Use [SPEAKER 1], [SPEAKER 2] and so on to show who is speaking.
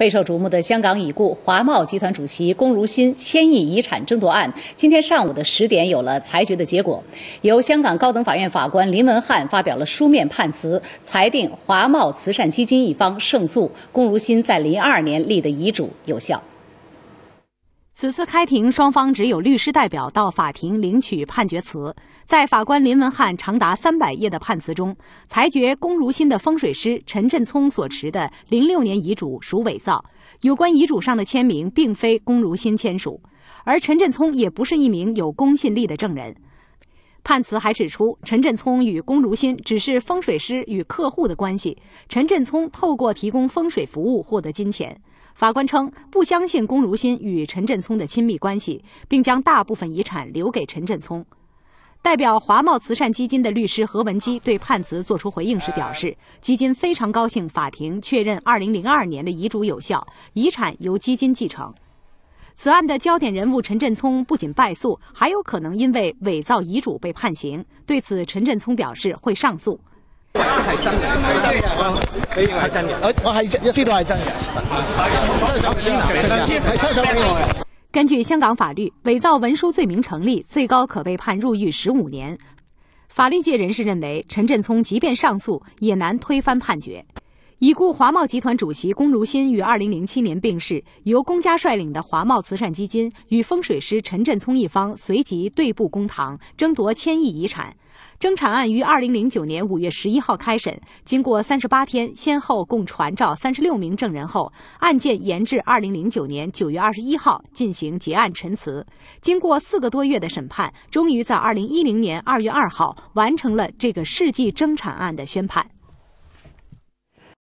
[SPEAKER 1] 备受瞩目的香港已故华贸集团主席龚如心千亿遗产争夺案，今天上午的十点有了裁决的结果，由香港高等法院法官林文翰发表了书面判词，裁定华贸慈善基金一方胜诉，龚如心在零二年立的遗嘱有效。此次开庭，
[SPEAKER 2] 双方只有律师代表到法庭领取判决词。在法官林文汉长达三百页的判词中，裁决龚如心的风水师陈振聪所持的零六年遗嘱属伪造，有关遗嘱上的签名并非龚如心签署，而陈振聪也不是一名有公信力的证人。判词还指出，陈振聪与龚如心只是风水师与客户的关系，陈振聪透过提供风水服务获得金钱。法官称不相信龚如心与陈振聪的亲密关系，并将大部分遗产留给陈振聪。代表华贸慈善基金的律师何文基对判词作出回应时表示，基金非常高兴法庭确认2002年的遗嘱有效，遗产由基金继承。此案的焦点人物陈振聪不仅败诉，还有可能因为伪造遗嘱被判刑。对此，陈振聪表示会上诉。系真嘅，系真嘅，系真嘅。我我知道系真嘅，
[SPEAKER 1] 真嘅，真嘅，系亲手写嘅，系亲手
[SPEAKER 2] 根据香港法律，伪造文书罪名成立，最高可被判入狱十五年。法律界人士认为，陈振聪即便上诉，也难推翻判决。已故华懋集团主席龚如心于二零零七年病逝，由龚家率领的华懋慈善基金与风水师陈振聪一方随即对簿公堂，争夺千亿遗产。征产案于二零零九年五月十一号开审，经过三十八天，先后共传召三十六名证人后，案件延至二零零九年九月二十一号进行结案陈词。经过四个多月的审判，终于在二零一零年二月二号完成了这个世纪征产案的宣判。